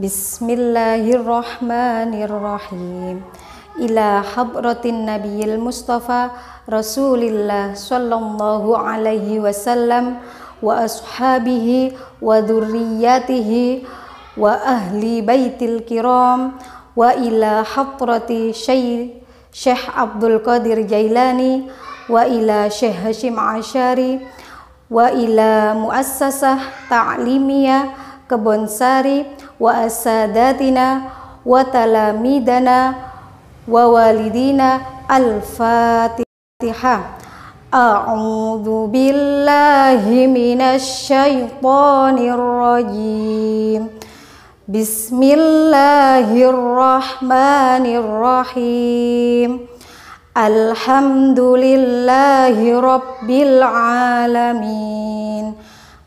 بسم الله الرحمن الرحيم إلى حضرة النبي المصطفى رسول الله صلى الله عليه وسلم وأصحابه وذرياته وأهل بيت الكرام وإلى حضرة شيخ شيخ عبد القادر جيلاني وإلى شيخ هشيم عشاري وإلى مؤسسة تعليمية كبنساري وأساداتنا وتلاميذنا ووالدينا الفاتحة أعوذ بالله من الشيطان الرجيم بسم الله الرحمن الرحيم الحمد لله رب العالمين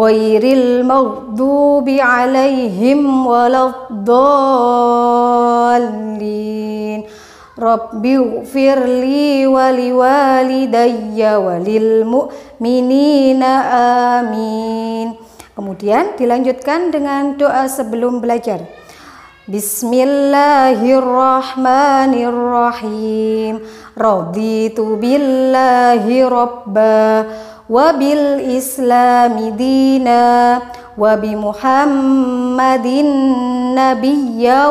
غير المغضوب عليهم ولا الضالين رب اغفر لي ولوالدي وللمؤمنين آمين Kemudian dilanjutkan dengan doa sebelum belajar. Bismillahirrahmanirrahim. Raditu billahi rabba wabil islami dina wabi muhammadin nabiyya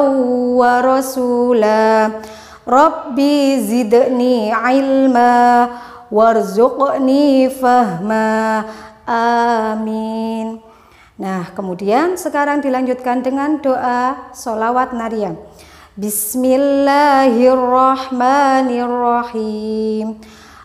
wa rasula rabbi zidni ilma warzuqni fahma amin nah kemudian sekarang dilanjutkan dengan doa solawat nariyah Bismillahirrahmanirrahim.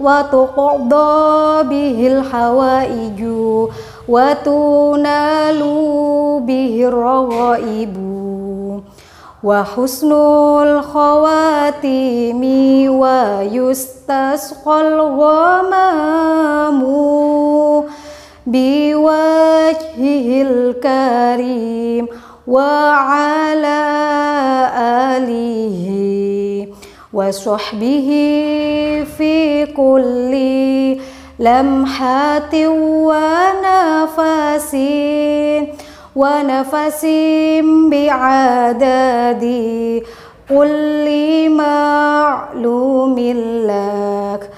وتقضى به الحوائج وتنال به الرغائب وحسن الخواتيم ويستسقى الغمام بوجهه الكريم وعلى آله وصحبه في كل لمحة ونفس ونفس بعدد كل معلوم لك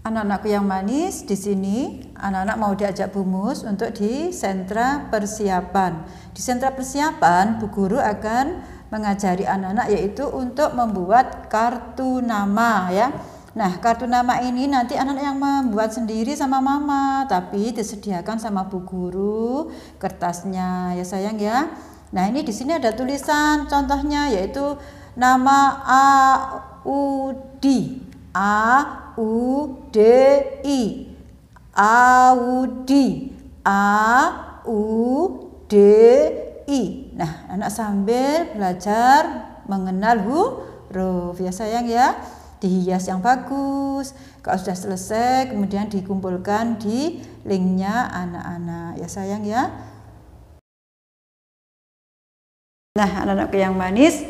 Anak-anakku yang manis, di sini anak-anak mau diajak bumus untuk di sentra persiapan. Di sentra persiapan, Bu Guru akan mengajari anak-anak yaitu untuk membuat kartu nama ya. Nah, kartu nama ini nanti anak yang membuat sendiri sama mama, tapi disediakan sama Bu Guru kertasnya ya sayang ya. Nah, ini di sini ada tulisan contohnya yaitu nama A U D A u d i audi a u d i nah anak sambil belajar mengenal huruf ya sayang ya dihias yang bagus kalau sudah selesai kemudian dikumpulkan di linknya anak-anak ya sayang ya nah anak-anak yang manis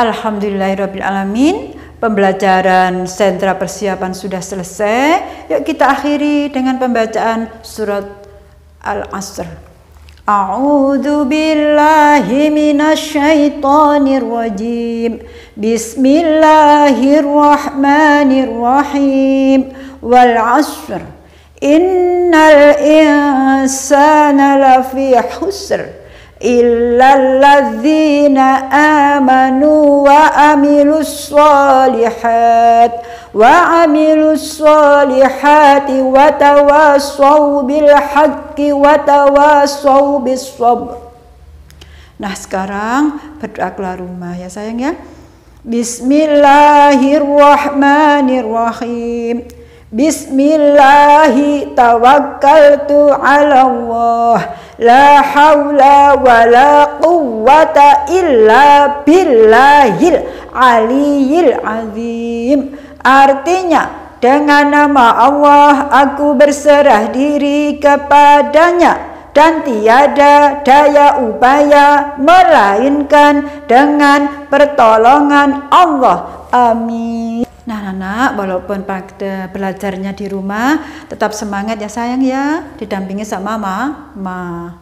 Alamin. Pembelajaran sentra persiapan sudah selesai. Yuk kita akhiri dengan pembacaan surat Al-Asr. A'udzu billahi minasyaitonir rajim. Bismillahirrahmanirrahim. Wal 'asr. Innal insana lafi husr. إلا الذين آمنوا وعملوا الصالحات وعملوا الصالحات وتواصوا بالحق وتواصوا بالصبر Nah sekarang berdoalah rumah ya sayang ya Bismillahirrahmanirrahim Bismillahi tawakkaltu ala Allah La hawla wa la quwwata illa billahil aliyil azim Artinya dengan nama Allah aku berserah diri kepadanya dan tiada daya upaya melainkan dengan pertolongan Allah. Amin. Nah, anak-anak, walaupun pada belajarnya di rumah, tetap semangat ya sayang ya, didampingi sama mama.